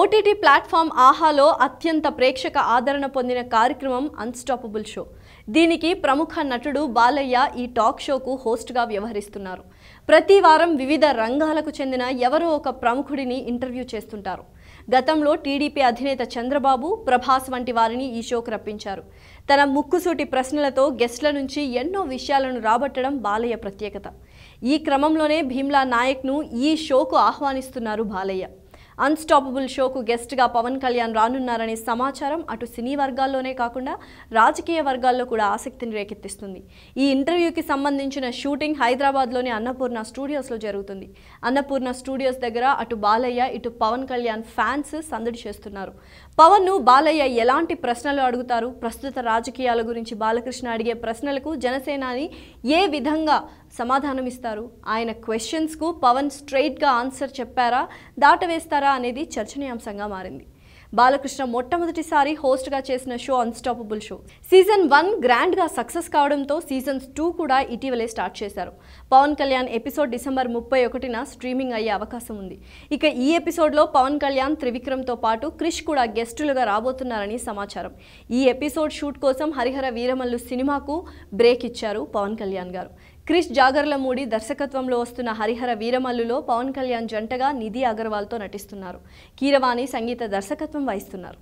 OTT platform ఆహాలో అత్యంత ప్రేక్షక ఆదరణ పొందిన కార్యక్రమం అన్స్టాపబుల్ షో దీనికి ప్రముఖ నటుడు బాలయ్య ఈ టాక్ షోకు హోస్ట్గా వ్యవహరిస్తున్నారు ప్రతి వారం వివిధ రంగాలకు చెందిన ఎవరో ఒక ప్రముఖుడిని ఇంటర్వ్యూ చేస్తుంటారు గతంలో టీడీపీ అధినేత చంద్రబాబు ప్రభాస్ వంటి వారిని ఈ షోకు రప్పించారు తన ముక్కుసూటి ప్రశ్నలతో గెస్ట్ల నుంచి ఎన్నో విషయాలను రాబట్టడం బాలయ్య ప్రత్యేకత ఈ క్రమంలోనే భీమ్లా నాయక్ను ఈ షోకు ఆహ్వానిస్తున్నారు బాలయ్య అన్స్టాపబుల్ షోకు గెస్ట్గా పవన్ కళ్యాణ్ రానున్నారనే సమాచారం అటు సినీ వర్గాల్లోనే కాకుండా రాజకీయ వర్గాల్లో కూడా ఆసక్తిని రేకెత్తిస్తుంది ఈ ఇంటర్వ్యూకి సంబంధించిన షూటింగ్ హైదరాబాద్లోని అన్నపూర్ణ స్టూడియోస్లో జరుగుతుంది అన్నపూర్ణ స్టూడియోస్ దగ్గర అటు బాలయ్య ఇటు పవన్ కళ్యాణ్ ఫ్యాన్స్ సందడి చేస్తున్నారు పవన్ను బాలయ్య ఎలాంటి ప్రశ్నలు అడుగుతారు ప్రస్తుత రాజకీయాల గురించి బాలకృష్ణ అడిగే ప్రశ్నలకు జనసేనాని ఏ విధంగా సమాధానం ఇస్తారు ఆయన క్వశ్చన్స్కు పవన్ స్ట్రైట్గా ఆన్సర్ చెప్పారా దాటవేస్తారా అనేది చర్చనీయాంశంగా మారింది బాలకృష్ణ మొట్టమొదటిసారి హోస్ట్గా చేసిన show unstoppable show season one గ్రాండ్గా సక్సెస్ కావడంతో సీజన్స్ టూ కూడా ఇటీవలే స్టార్ట్ చేశారు పవన్ కళ్యాణ్ ఎపిసోడ్ డిసెంబర్ ముప్పై ఒకటిన స్ట్రీమింగ్ అయ్యే అవకాశం ఉంది ఇక ఈ ఎపిసోడ్లో పవన్ కళ్యాణ్ త్రివిక్రమ్తో పాటు క్రిష్ కూడా గెస్టులుగా రాబోతున్నారని సమాచారం ఈ ఎపిసోడ్ షూట్ కోసం హరిహర వీరమల్లు సినిమాకు బ్రేక్ ఇచ్చారు పవన్ కళ్యాణ్ గారు క్రిష్ జాగర్లమూడి దర్శకత్వంలో వస్తున్న హరిహర వీరమల్లులో పవన్ కళ్యాణ్ జంటగా నిధి అగర్వాల్తో నటిస్తున్నారు కీరవాణి సంగీత దర్శకత్వం వహిస్తున్నారు